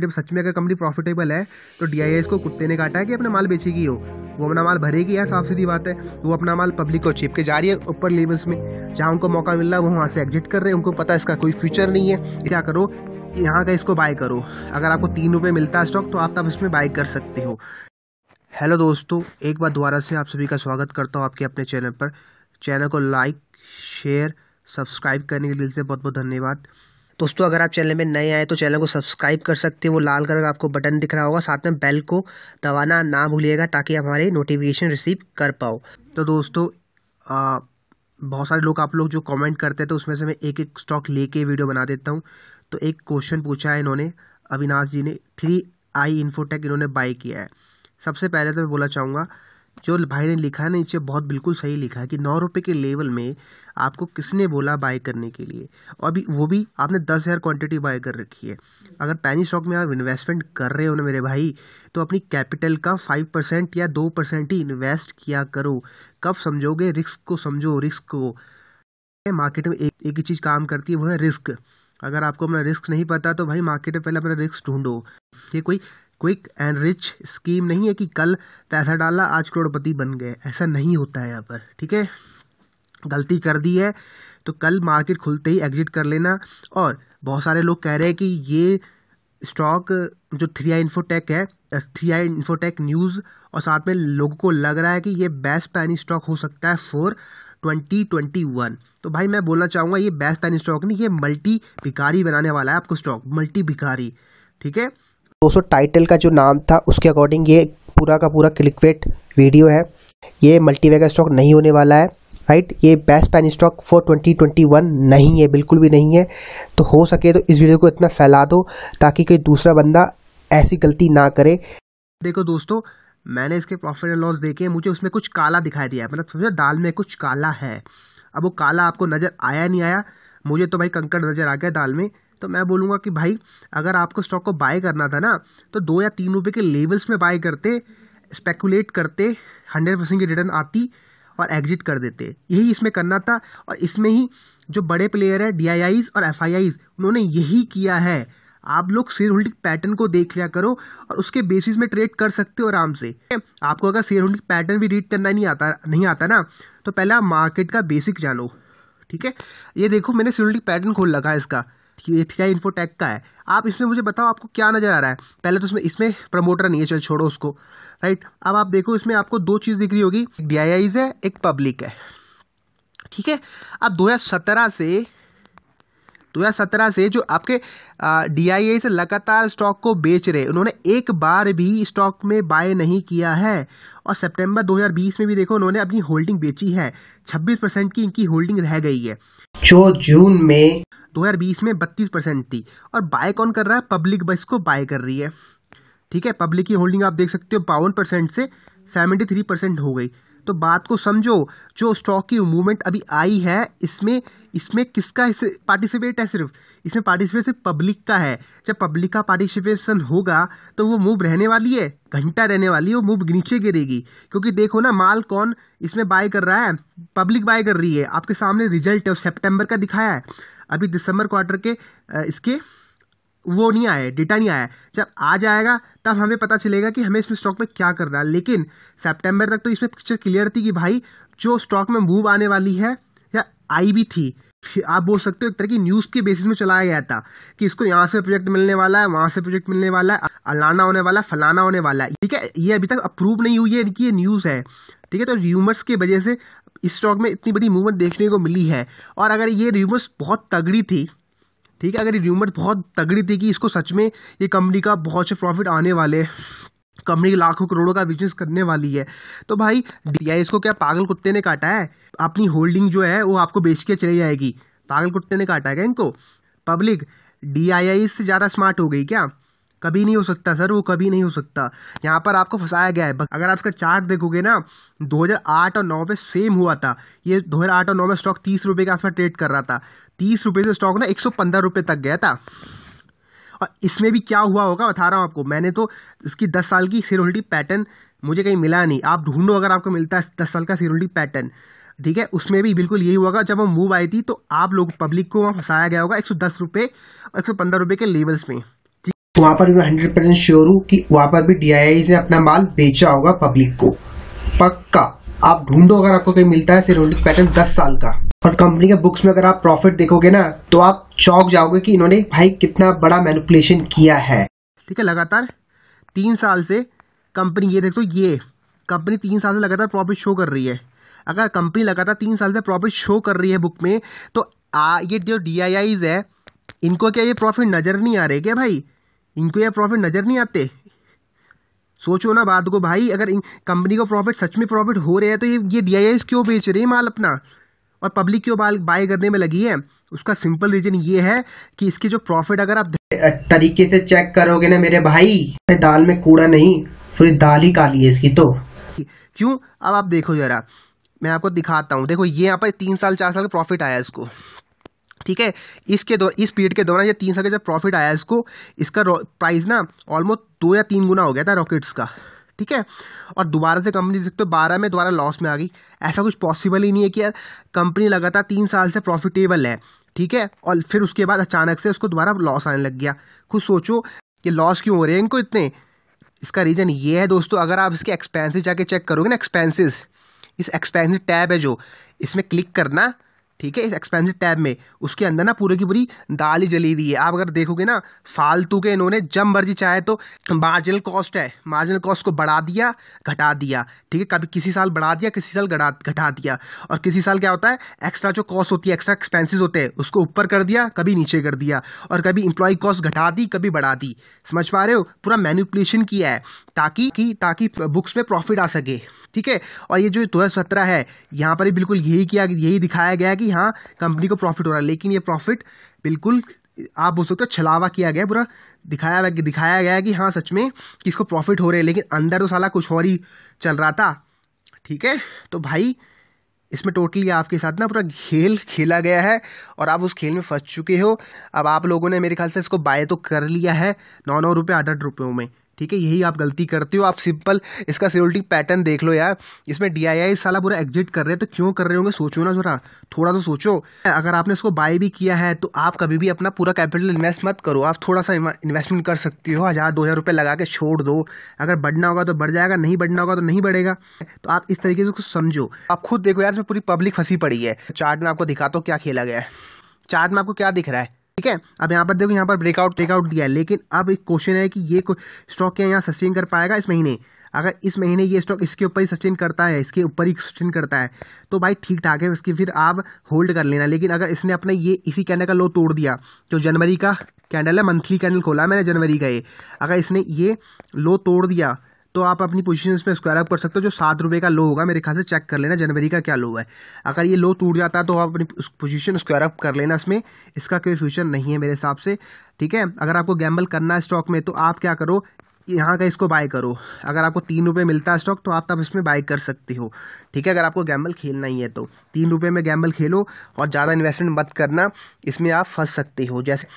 जब सच में अगर कंपनी प्रॉफिटेबल है तो डी को कुत्ते ने काटा है कि अपना माल बेचेगी हो वो अपना माल भरेगी यार साफ सीधी बात है वो अपना माल पब्लिक को छिप के जा रही है ऊपर लेवल्स में जहाँ उनको मौका मिल रहा है वो वहाँ से एग्जिट कर रहे हैं उनको पता है इसका कोई फ्यूचर नहीं है क्या करो यहाँ का इसको बाय करो अगर आपको तीन रुपये मिलता है स्टॉक तो आप तब इसमें बाय कर सकते हो हेलो दोस्तों एक बार दोबारा से आप सभी का स्वागत करता हूँ आपके अपने चैनल पर चैनल को लाइक शेयर सब्सक्राइब करने के दिल से बहुत बहुत धन्यवाद दोस्तों अगर आप चैनल में नए आए तो चैनल को सब्सक्राइब कर सकते हैं वो लाल कलर का आपको बटन दिख रहा होगा साथ में बेल को दबाना ना भूलिएगा ताकि आप हमारे नोटिफिकेशन रिसीव कर पाओ तो दोस्तों आ, बहुत सारे लोग आप लोग जो कमेंट करते हैं तो उसमें से मैं एक एक स्टॉक लेके वीडियो बना देता हूँ तो एक क्वेश्चन पूछा है इन्होंने अविनाश जी ने थ्री आई इन्फोटेक इन्होंने बाई किया है सबसे पहले तो मैं बोला चाहूँगा जो भाई ने लिखा है ना नीचे बहुत बिल्कुल सही लिखा है कि नौ रुपये के लेवल में आपको किसने बोला बाय करने के लिए और अभी वो भी आपने दस हज़ार क्वान्टिटी बाय कर रखी है अगर पैनी स्टॉक में आप इन्वेस्टमेंट कर रहे हो ना मेरे भाई तो अपनी कैपिटल का फाइव परसेंट या दो परसेंट ही इन्वेस्ट किया करो कब समझोगे रिस्क को समझो रिस्क को मार्केट में एक एक ही चीज़ काम करती है वो है रिस्क अगर आपको अपना रिस्क नहीं पता तो भाई मार्केट में पहले अपना रिस्क ढूंढो ये कोई क्विक एंड रिच स्कीम नहीं है कि कल पैसा डाला आज करोड़पति बन गए ऐसा नहीं होता है यहाँ पर ठीक है गलती कर दी है तो कल मार्केट खुलते ही एग्जिट कर लेना और बहुत सारे लोग कह रहे हैं कि ये स्टॉक जो थ्री आई इन्फोटेक है थ्री आई इन्फोटेक न्यूज़ और साथ में लोगों को लग रहा है कि ये बेस्ट पैनी स्टॉक हो सकता है फोर ट्वेंटी ट्वेंटी वन तो भाई मैं बोलना चाहूँगा ये बेस्ट पैनी स्टॉक नहीं ये मल्टी भिखारी बनाने वाला है आपको स्टॉक मल्टी भिकारी ठीक है दोस्तों टाइटल का जो नाम था उसके अकॉर्डिंग ये पूरा का पूरा क्लिकवेट वीडियो है ये मल्टीवेगा स्टॉक नहीं होने वाला है राइट ये बेस्ट पैन स्टॉक फॉर 2021 नहीं है बिल्कुल भी नहीं है तो हो सके तो इस वीडियो को इतना फैला दो ताकि कोई दूसरा बंदा ऐसी गलती ना करे देखो दोस्तों मैंने इसके प्रॉफिट एंड लॉस देखे मुझे उसमें कुछ काला दिखाई दिया मतलब समझो दाल में कुछ काला है अब वो काला आपको नज़र आया नहीं आया मुझे तो भाई कंकड़ नज़र आ गया दाल में तो मैं बोलूँगा कि भाई अगर आपको स्टॉक को बाय करना था ना तो दो या तीन रुपये के लेवल्स में बाय करते स्पेकुलेट करते हंड्रेड परसेंट की रिटर्न आती और एग्जिट कर देते यही इसमें करना था और इसमें ही जो बड़े प्लेयर हैं डी और एफ उन्होंने यही किया है आप लोग शेयर होल्डिंग पैटर्न को देख लिया करो और उसके बेसिस में ट्रेड कर सकते हो आराम से आपको अगर शेयर होल्डिंग पैटर्न भी रीड करना नहीं आता नहीं आता ना तो पहले आप मार्केट का बेसिक जानो ठीक है ये देखो मैंने शेयर होल्डिंग पैटर्न खोल रखा है इसका क्या इन्फो टैग का है आप इसमें मुझे बताओ आपको क्या नज़र आ रहा है पहले तो इसमें इसमें प्रमोटर नहीं है चलो छोड़ो उसको राइट अब आप देखो इसमें आपको दो चीज़ दिख रही होगी डी है एक पब्लिक है ठीक है अब दो से 2017 से जो आपके डी आई से लगातार स्टॉक को बेच रहे उन्होंने एक बार भी स्टॉक में बाय नहीं किया है और सितंबर 2020 में भी देखो उन्होंने अपनी होल्डिंग बेची है 26 परसेंट की इनकी होल्डिंग रह गई है जो जून में 2020 में 32 परसेंट थी और बाय कौन कर रहा है पब्लिक बस को बाय कर रही है ठीक है पब्लिक की होल्डिंग आप देख सकते हो बावन परसेंट से सेवेंटी थ्री परसेंट हो गई तो बात को समझो जो स्टॉक की मूवमेंट अभी आई है इसमें इसमें किसका पार्टिसिपेट है सिर्फ इसमें पार्टिसिपेट सिर्फ पब्लिक का है जब पब्लिक का पार्टिसिपेशन होगा तो वो मूव रहने वाली है घंटा रहने वाली है वो मूव नीचे गिरेगी क्योंकि देखो ना माल कौन इसमें बाय कर रहा है पब्लिक बाय कर रही है आपके सामने रिजल्ट है सेप्टेम्बर का दिखाया है अभी दिसंबर क्वार्टर के इसके वो नहीं आया डेटा नहीं आया जब आ जाएगा तब हमें पता चलेगा कि हमें इसमें स्टॉक में क्या कर रहा है लेकिन सेप्टेम्बर तक तो इसमें पिक्चर क्लियर थी कि भाई जो स्टॉक में मूव आने वाली है या आई भी थी आप बोल सकते हो एक तरह की न्यूज़ के बेसिस में चलाया गया था कि इसको यहाँ से प्रोजेक्ट मिलने वाला है वहाँ से प्रोजेक्ट मिलने वाला है अलाना होने वाला है फलाना होने वाला है ठीक है ये अभी तक अप्रूव नहीं हुई है इनकी ये न्यूज़ है ठीक है तो र्यूमर्स की वजह से इस स्टॉक में इतनी बड़ी मूवमेंट देखने को मिली है और अगर ये र्यूमर्स बहुत तगड़ी थी ठीक है अगर ये र्यूमर बहुत तगड़ी थी कि इसको सच में ये कंपनी का बहुत से प्रॉफिट आने वाले हैं कंपनी लाखों करोड़ों का बिजनेस करने वाली है तो भाई डी को क्या पागल कुत्ते ने काटा है अपनी होल्डिंग जो है वो आपको बेच के चली जाएगी पागल कुत्ते ने काटा है क्या इनको पब्लिक डी से ज़्यादा स्मार्ट हो गई क्या कभी नहीं हो सकता सर वो कभी नहीं हो सकता यहाँ पर आपको फंसाया गया है अगर आप इसका चार्ट देखोगे ना 2008 और 9 पे सेम हुआ था ये 2008 और 9 में स्टॉक तीस रुपये के आसपास ट्रेड कर रहा था तीस रुपये से स्टॉक ना एक सौ तक गया था और इसमें भी क्या हुआ होगा बता रहा हूँ आपको मैंने तो इसकी दस साल की सिरोलिटी पैटर्न मुझे कहीं मिला नहीं आप ढूंढो अगर आपको मिलता है दस साल का सिरोलिटी पैटर्न ठीक है उसमें भी बिल्कुल यही हुआ जब वो मूव आई थी तो आप लोग पब्लिक को वहाँ फंसाया गया होगा एक सौ दस रुपये और एक सौ पंद्रह रुपये के लेवल्स में वहां पर मैं हंड्रेड परसेंट श्योर हूँ कि वहां पर भी डी ने अपना माल बेचा होगा पब्लिक को पक्का आप ढूंढो अगर आपको कहीं मिलता है सिरोलिक पैटर्न दस साल का और कंपनी के बुक्स में अगर आप प्रॉफिट देखोगे ना तो आप चौक जाओगे कि इन्होंने भाई कितना बड़ा मैनिपुलेशन किया है ठीक है लगातार तीन साल से कंपनी ये देखो ये कंपनी तीन साल से लगातार प्रॉफिट शो कर रही है अगर कंपनी लगातार तीन साल से प्रॉफिट शो कर रही है बुक में तो आ, ये जो डी है इनको क्या ये प्रॉफिट नज़र नहीं आ रहे क्या भाई इनको यह प्रॉफिट नज़र नहीं आते सोचो ना बात को भाई अगर कंपनी को प्रॉफिट सच में प्रॉफिट हो रहा है तो ये ये डी क्यों बेच रही है माल अपना और पब्लिक क्यों बाल बाय करने में लगी है उसका सिंपल रीजन ये है कि इसके जो प्रॉफिट अगर आप तरीके से चेक करोगे ना मेरे भाई दाल में कूड़ा नहीं पूरी दाल ही काली है इसकी तो क्यों अब आप देखो जरा मैं आपको दिखाता हूँ देखो ये यहाँ पर तीन साल चार साल का प्रॉफिट आया इसको ठीक है इसके दौर इस पीरियड के दौरान ये तीन साल का जब प्रॉफिट आया इसको इसका प्राइस ना ऑलमोस्ट दो या तीन गुना हो गया था रॉकेट्स का ठीक है और दोबारा से कंपनी सकते हो बारह में दोबारा लॉस में आ गई ऐसा कुछ पॉसिबल ही नहीं है कि यार कंपनी लगातार तीन साल से प्रॉफिटेबल है ठीक है और फिर उसके बाद अचानक से उसको दोबारा लॉस आने लग गया खुद सोचो कि लॉस क्यों हो रहे हैं इनको इतने इसका रीज़न ये है दोस्तों अगर आप इसके एक्सपेंसिस जाके चेक करोगे ना एक्सपेंसिस इस एक्सपेंसिव टैब है जो इसमें क्लिक करना ठीक है इस एक्सपेंसिव टैब में उसके अंदर ना पूरी की पूरी दाल ही जली हुई है आप अगर देखोगे ना फालतू के इन्होंने जब मर्जी चाहे तो मार्जिनल कॉस्ट है मार्जिनल कॉस्ट को बढ़ा दिया घटा दिया ठीक है कभी किसी साल बढ़ा दिया किसी साल घटा दिया और किसी साल क्या होता है एक्स्ट्रा जो कॉस्ट होती है एक्स्ट्रा एक्सपेंसिस होते हैं उसको ऊपर कर दिया कभी नीचे कर दिया और कभी इंप्लॉय कॉस्ट घटा दी कभी बढ़ा दी समझ पा रहे हो पूरा मैनिपुलेशन किया है ताकि कि ताकि बुक्स में प्रॉफिट आ सके ठीक है और ये जो दो है यहाँ पर भी बिल्कुल यही किया यही दिखाया गया है कि हाँ कंपनी को प्रॉफिट हो रहा है लेकिन ये प्रॉफिट बिल्कुल आप बोल सकते हो छलावा किया गया पूरा दिखाया गया दिखाया गया कि हाँ सच में कि इसको प्रॉफिट हो रहे हैं लेकिन अंदर तो साला कुछ और ही चल रहा था ठीक है तो भाई इसमें टोटली आपके साथ ना पूरा खेल खेला गया है और आप उस खेल में फंस चुके हो अब आप लोगों ने मेरे ख्याल से इसको बाय तो कर लिया है नौ नौ रुपये आठ आठ रुपयों में ठीक है यही आप गलती करते हो आप सिंपल इसका सिक्योरिटी पैटर्न देख लो यार इसमें डी आई आई साला पूरा एग्जिट कर रहे हैं तो क्यों कर रहे होंगे सोचो ना जरा थोड़ा तो सोचो अगर आपने इसको बाय भी किया है तो आप कभी भी अपना पूरा कैपिटल इन्वेस्ट मत करो आप थोड़ा सा इन्वेस्टमेंट कर सकती हो हज़ार दो हज़ार रुपये लगा के छोड़ दो अगर बढ़ना होगा तो बढ़ जाएगा नहीं बढ़ना होगा तो नहीं बढ़ेगा तो आप इस तरीके से कुछ समझो आप खुद देखो यार इसमें पूरी पब्लिक फंसी पड़ी है चार्ट में आपको दिखाता हूँ क्या खेला गया है चार्ट में आपको क्या दिख रहा है ठीक है अब यहाँ पर देखो यहाँ पर ब्रेकआउट ब्रेकआउट दिया है लेकिन अब एक क्वेश्चन है कि ये स्टॉक क्या यहाँ सस्टेन कर पाएगा इस महीने अगर इस महीने ये स्टॉक इसके ऊपर ही सस्टेन करता है इसके ऊपर ही सस्टेन करता है तो भाई ठीक ठाक है उसकी फिर आप होल्ड कर लेना लेकिन अगर इसने अपने ये इसी कैंडल का लो तोड़ दिया जो तो जनवरी का कैंडल है मंथली कैंडल खोला मैंने जनवरी का ये अगर इसने ये लो तोड़ दिया तो आप अपनी पोजीशन पे स्क्वायर अप कर सकते हो जो सात रुपये का लो होगा मेरे ख्याल से चेक कर लेना जनवरी का क्या लो है अगर ये लो टूट जाता है तो आप अपनी पोजीशन स्क्वायर अप कर लेना इसमें इसका कोई फ्यूचर नहीं है मेरे हिसाब से ठीक है अगर आपको गैम्बल करना है स्टॉक में तो आप क्या करो यहाँ का इसको बाय करो अगर आपको तीन रुपये मिलता है स्टॉक तो आप तब इसमें बाय कर सकती हो ठीक है अगर आपको गैम्बल खेलना ही है तो तीन रुपये में गैम्बल खेलो और ज़्यादा इन्वेस्टमेंट मत करना इसमें आप फंस सकते हो जैसे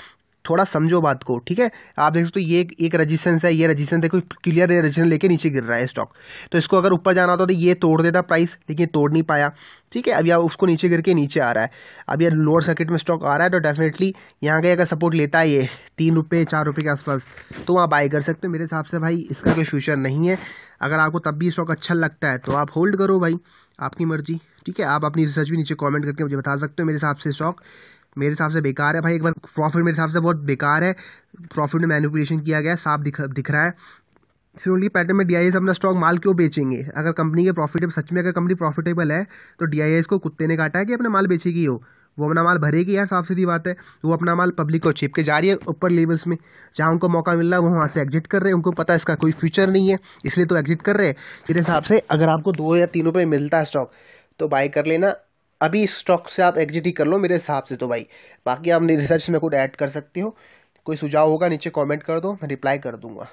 थोड़ा समझो बात को ठीक है आप देख सकते हो तो ये एक रजिस्टेंस है ये रजिस्टेंस देखो क्लियर रजिस्टेंस लेके नीचे गिर रहा है स्टॉक तो इसको अगर ऊपर जाना होता तो ये तोड़ देता प्राइस लेकिन तोड़ नहीं पाया ठीक है अभी आप उसको नीचे गिर के नीचे आ रहा है अब ये लोअर सर्किट में स्टॉक आ रहा है तो डेफिनेटली यहाँ का अगर सपोर्ट लेता है ये तीन रुपये चार रुपये के आसपास तो वहाँ बाय कर सकते हो मेरे हिसाब से भाई इसका कोई फ्यूचर नहीं है अगर आपको तब भी स्टॉक अच्छा लगता है तो आप होल्ड करो भाई आपकी मर्जी ठीक है आप अपनी रिसर्च भी नीचे कमेंट करके मुझे बता सकते हो मेरे हिसाब से स्टॉक मेरे हिसाब से बेकार है भाई एक बार प्रॉफिट मेरे हिसाब से बहुत बेकार है प्रॉफिट में मैनिपुलेशन किया गया साफ दिख दिख रहा है फिर उनकी पैटर्न में डी अपना स्टॉक माल क्यों बेचेंगे अगर कंपनी के प्रॉफिटेबल सच में अगर कंपनी प्रॉफिटेबल है तो डी को कुत्ते ने काटा है कि अपना माल बेचेगी हो वो अपना माल भरेगी यार साफ सीधी बात है वो अपना माल पब्लिक को छिप के जा रही है ऊपर लेवल्स में जहाँ उनको मौका मिल रहा है वो वहाँ से एग्जिट कर रहे हैं उनको पता है इसका कोई फ्यूचर नहीं है इसलिए तो एग्जिट कर रहे हैं मेरे हिसाब से अगर आपको दो या तीन रुपये मिलता है स्टॉक तो बाय कर लेना अभी स्टॉक से आप एग्जिट ही कर लो मेरे हिसाब से तो भाई बाकी आप रिसर्च में कुछ ऐड कर सकते हो कोई सुझाव होगा नीचे कमेंट कर दो मैं रिप्लाई कर दूंगा